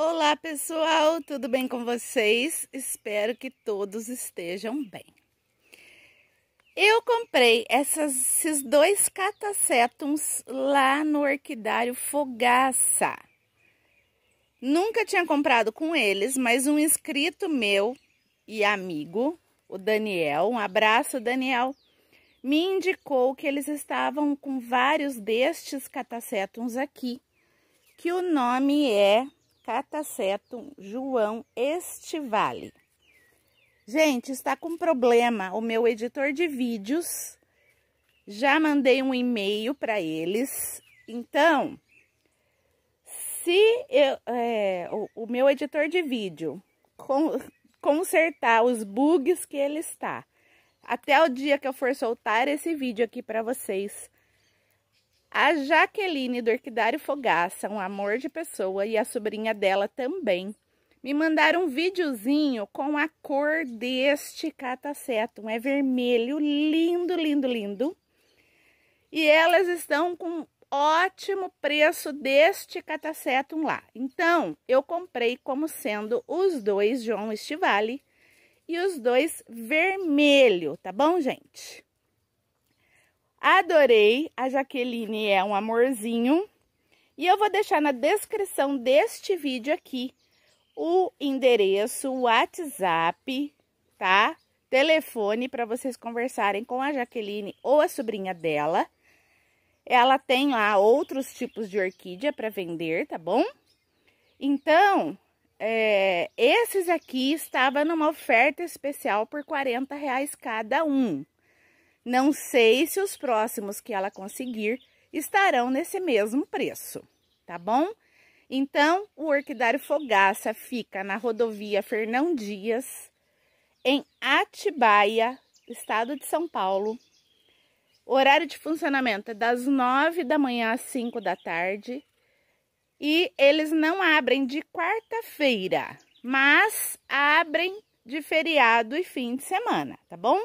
Olá pessoal, tudo bem com vocês? Espero que todos estejam bem. Eu comprei essas, esses dois catacétums lá no orquidário Fogaça. Nunca tinha comprado com eles, mas um inscrito meu e amigo, o Daniel, um abraço Daniel, me indicou que eles estavam com vários destes catacétums aqui, que o nome é Cataceto tá João Estivale. Gente, está com problema o meu editor de vídeos. Já mandei um e-mail para eles. Então, se eu, é, o, o, meu editor de vídeo com, consertar os bugs que ele está, até o dia que eu for soltar esse vídeo aqui para vocês, a Jaqueline do Orquidário Fogaça, um amor de pessoa, e a sobrinha dela também, me mandaram um videozinho com a cor deste catacetum. É vermelho, lindo, lindo, lindo. E elas estão com ótimo preço deste catacetum lá. Então, eu comprei como sendo os dois João Estivale e os dois vermelho, tá bom, gente? Adorei, a Jaqueline é um amorzinho. E eu vou deixar na descrição deste vídeo aqui o endereço, o WhatsApp, tá? Telefone para vocês conversarem com a Jaqueline ou a sobrinha dela. Ela tem lá outros tipos de orquídea para vender, tá bom? Então, é, esses aqui estavam numa oferta especial por 40 reais cada um. Não sei se os próximos que ela conseguir estarão nesse mesmo preço, tá bom? Então, o Orquidário Fogaça fica na rodovia Fernão Dias, em Atibaia, estado de São Paulo. O horário de funcionamento é das 9 da manhã às 5 da tarde. E eles não abrem de quarta-feira, mas abrem de feriado e fim de semana, tá bom?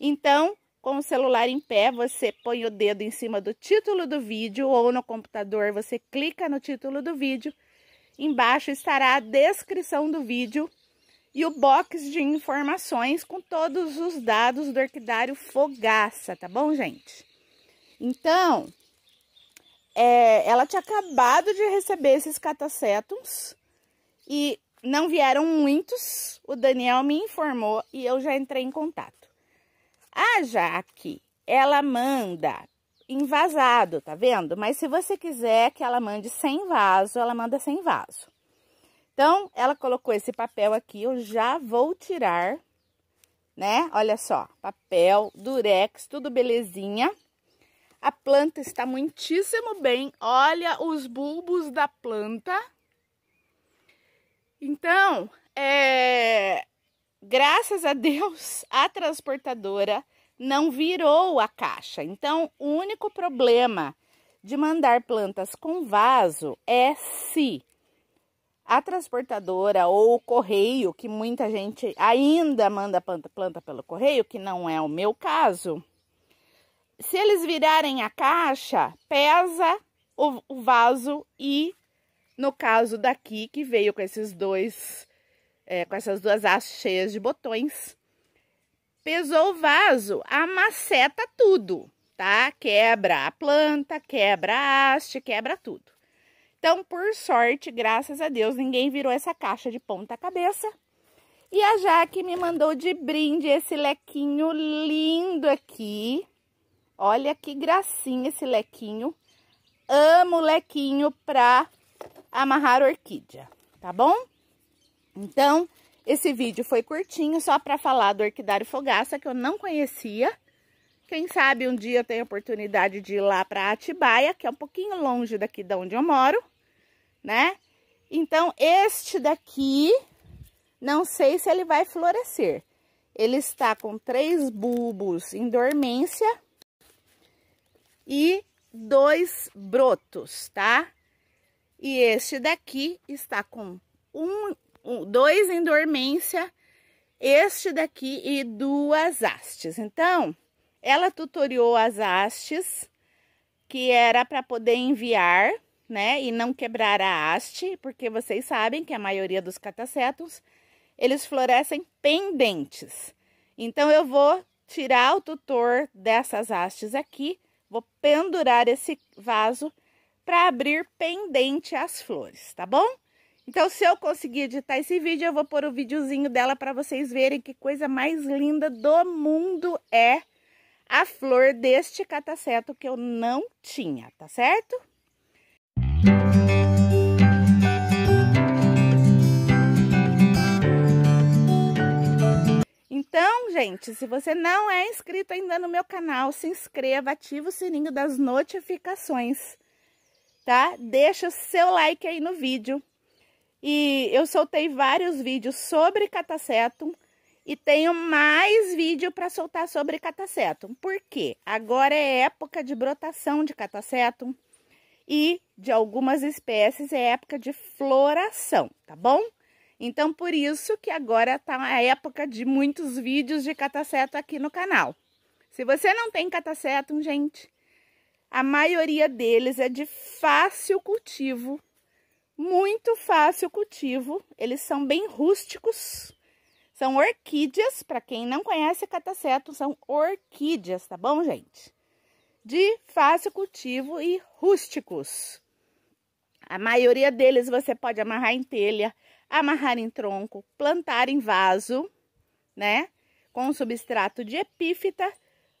Então, com o celular em pé, você põe o dedo em cima do título do vídeo ou no computador você clica no título do vídeo. Embaixo estará a descrição do vídeo e o box de informações com todos os dados do orquidário Fogaça, tá bom, gente? Então, é, ela tinha acabado de receber esses catacétums e não vieram muitos. O Daniel me informou e eu já entrei em contato. A Jaque, ela manda envasado, tá vendo? Mas se você quiser que ela mande sem vaso, ela manda sem vaso. Então, ela colocou esse papel aqui, eu já vou tirar, né? Olha só, papel, durex, tudo belezinha. A planta está muitíssimo bem, olha os bulbos da planta. Então, é, graças a Deus, a transportadora não virou a caixa. Então, o único problema de mandar plantas com vaso é se a transportadora ou o correio, que muita gente ainda manda planta, planta pelo correio, que não é o meu caso. Se eles virarem a caixa, pesa o, o vaso e, no caso daqui, que veio com esses dois é, com essas duas hastes cheias de botões. Pesou o vaso, amaceta tudo, tá? Quebra a planta, quebra a haste, quebra tudo. Então, por sorte, graças a Deus, ninguém virou essa caixa de ponta cabeça. E a Jaque me mandou de brinde esse lequinho lindo aqui. Olha que gracinha esse lequinho. Amo lequinho para amarrar orquídea, tá bom? Então, esse vídeo foi curtinho, só para falar do orquidário fogaça, que eu não conhecia. Quem sabe um dia eu tenho a oportunidade de ir lá para Atibaia, que é um pouquinho longe daqui de onde eu moro, né? Então, este daqui, não sei se ele vai florescer. Ele está com três bulbos em dormência e dois brotos, tá? E este daqui está com um um, dois em dormência, este daqui e duas hastes. Então, ela tutoriou as hastes, que era para poder enviar, né? E não quebrar a haste, porque vocês sabem que a maioria dos catacetos, eles florescem pendentes. Então, eu vou tirar o tutor dessas hastes aqui, vou pendurar esse vaso para abrir pendente as flores, tá bom? Então, se eu conseguir editar esse vídeo, eu vou pôr o videozinho dela para vocês verem que coisa mais linda do mundo é a flor deste cataceto que eu não tinha, tá certo? Então, gente, se você não é inscrito ainda no meu canal, se inscreva, ative o sininho das notificações, tá? Deixa o seu like aí no vídeo. E eu soltei vários vídeos sobre catacetum e tenho mais vídeo para soltar sobre catacetum. Por quê? Agora é época de brotação de catacetum e de algumas espécies é época de floração, tá bom? Então, por isso que agora está a época de muitos vídeos de cataceto aqui no canal. Se você não tem catacetum, gente, a maioria deles é de fácil cultivo muito fácil o cultivo, eles são bem rústicos. São orquídeas, para quem não conhece cataceto, são orquídeas, tá bom, gente? De fácil cultivo e rústicos. A maioria deles você pode amarrar em telha, amarrar em tronco, plantar em vaso, né? Com substrato de epífita.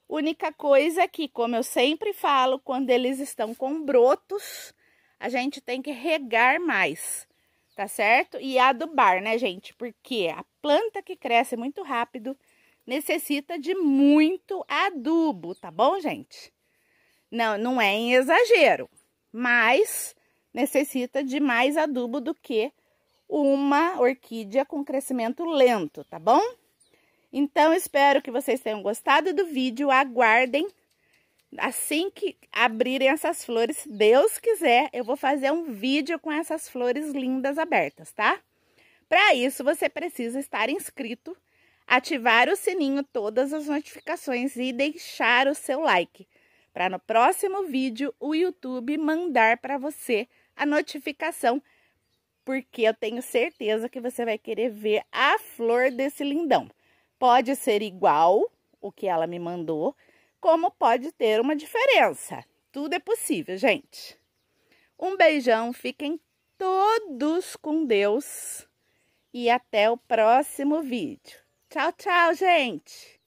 Única coisa é que, como eu sempre falo, quando eles estão com brotos, a gente tem que regar mais, tá certo? E adubar, né, gente? Porque a planta que cresce muito rápido necessita de muito adubo, tá bom, gente? Não, não é em exagero, mas necessita de mais adubo do que uma orquídea com crescimento lento, tá bom? Então, espero que vocês tenham gostado do vídeo. Aguardem Assim que abrirem essas flores, se Deus quiser, eu vou fazer um vídeo com essas flores lindas abertas, tá? Para isso, você precisa estar inscrito, ativar o sininho, todas as notificações e deixar o seu like, para no próximo vídeo o YouTube mandar para você a notificação, porque eu tenho certeza que você vai querer ver a flor desse lindão. Pode ser igual o que ela me mandou, como pode ter uma diferença. Tudo é possível, gente. Um beijão, fiquem todos com Deus e até o próximo vídeo. Tchau, tchau, gente!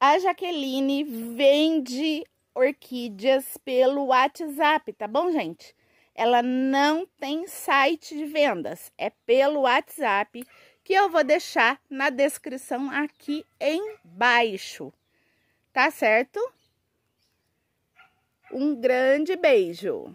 A Jaqueline vende orquídeas pelo WhatsApp, tá bom, gente? Ela não tem site de vendas, é pelo WhatsApp, que eu vou deixar na descrição aqui embaixo tá certo? Um grande beijo!